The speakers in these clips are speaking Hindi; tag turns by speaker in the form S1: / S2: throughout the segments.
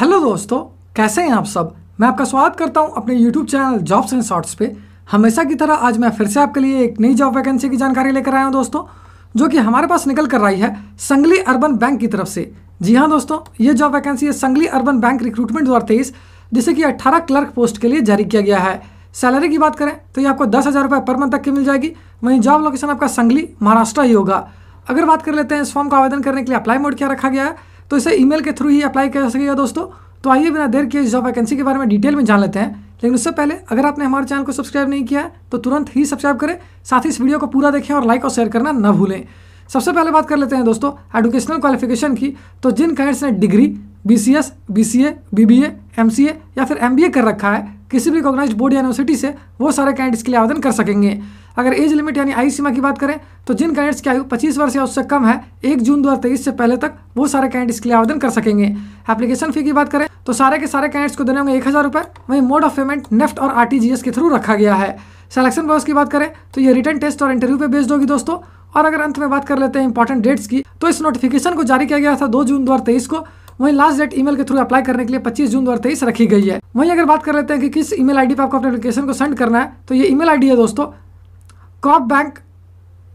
S1: हेलो दोस्तों कैसे हैं आप सब मैं आपका स्वागत करता हूं अपने YouTube channel jobs and shorts पे हमेशा की तरह आज मैं फिर से आपके लिए एक नई जॉब वैकेंसी की जानकारी लेकर आया हूं दोस्तों जो कि हमारे पास निकल कर आई है संगली अर्बन बैंक की तरफ से जी हाँ दोस्तों ये जॉब वैकेंसी है संगली अर्बन बैंक रिक्रूटमेंट दो जिसे कि अट्ठारह क्लर्क पोस्ट के लिए जारी किया गया है सैलरी की बात करें तो ये आपको दस हज़ार रुपये पर मंथ तक की मिल जाएगी वहीं जॉब लोकेशन आपका संगली महाराष्ट्र ही होगा अगर बात कर लेते हैं इस फॉर्म का आवेदन करने के लिए अप्लाई मोड क्या रखा गया है तो इसे ईमेल के थ्रू ही अप्लाई किया जा सकेगा दोस्तों तो आइए बिना देर के इस जॉब वैकेंसी के बारे में डिटेल में जान लेते हैं लेकिन उससे पहले अगर आपने हमारे चैनल को सब्सक्राइब नहीं किया है तो तुरंत ही सब्सक्राइब करें साथ ही इस वीडियो को पूरा देखें और लाइक और शेयर करना न भूलें सबसे पहले बात कर लेते हैं दोस्तों एडुकेशनल क्वालिफिकेशन की तो जिन कैंडिडेट्स ने degree B C S B C A B B A M या फिर एम कर रखा है किसी भी रिकॉग्नाइज बोर्ड या यूनिवर्सिटी से वो सारे कैंडिडेट्स के लिए आवेदन कर सकेंगे अगर एज लिमिट यानी आई सीमा की बात करें तो जिन कैंडिडेट्स की आयु 25 वर्ष या उससे कम है एक जून दो से पहले तक वो सारे कैंडिडेट्स के लिए आवेदन कर सकेंगे एप्लीकेशन फी की बात करें तो सारे के सारे कैंडिडेट्स को देने होंगे एक हज़ार रुपये वहीं मोड ऑफ पेमेंट नेफ्ट और आर के थ्रू रखा गया है सिलेक्शन बॉस की बात करें तो ये रिटर्न टेस्ट और इंटरव्यू पर बेस्ड होगी दोस्तों और अगर अंत में बात कर लेते हैं इंपॉर्टेंट डेट्स की तो इस नोटिफिकेशन को जारी किया गया था दो जून दो को वहीं लास्ट डेट ईमेल के थ्रू अप्लाई करने के लिए पच्चीस जून दो रखी गई है वहीं अगर बात कर लेते हैं कि किस ईमेल आईडी पर आपको अपने एप्लीकेशन को सेंड करना है तो ये ईमेल आईडी है दोस्तों coop bank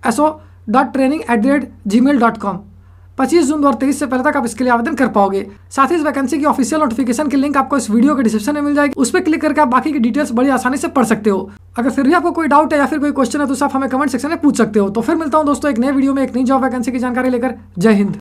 S1: SO dot training at the rate G mail dot com पच्चीस जून दो हज़ार तेईस से पहले तक आप इसके लिए आवेदन कर पाओगे साथ ही इस वैकेंसी की ऑफिशियल नोटिफिकेशन की लिंक आपको इस वीडियो के डिस्क्रिप्शन में मिल जाएगी उस पर क्लिक करके आप बाकी की डिटेल्स बड़ी आसानी से पढ़ सकते हो अगर फिर भी आपको कोई डाउट है या फिर कोई क्वेश्चन है तो आप हमें कमेंट सेक्शन में पूछ सकते हो तो फिर मिलता हूँ दोस्तों एक नए वीडियो में एक नई जॉब वैकेंसी की जानकारी लेकर
S2: जय हिंद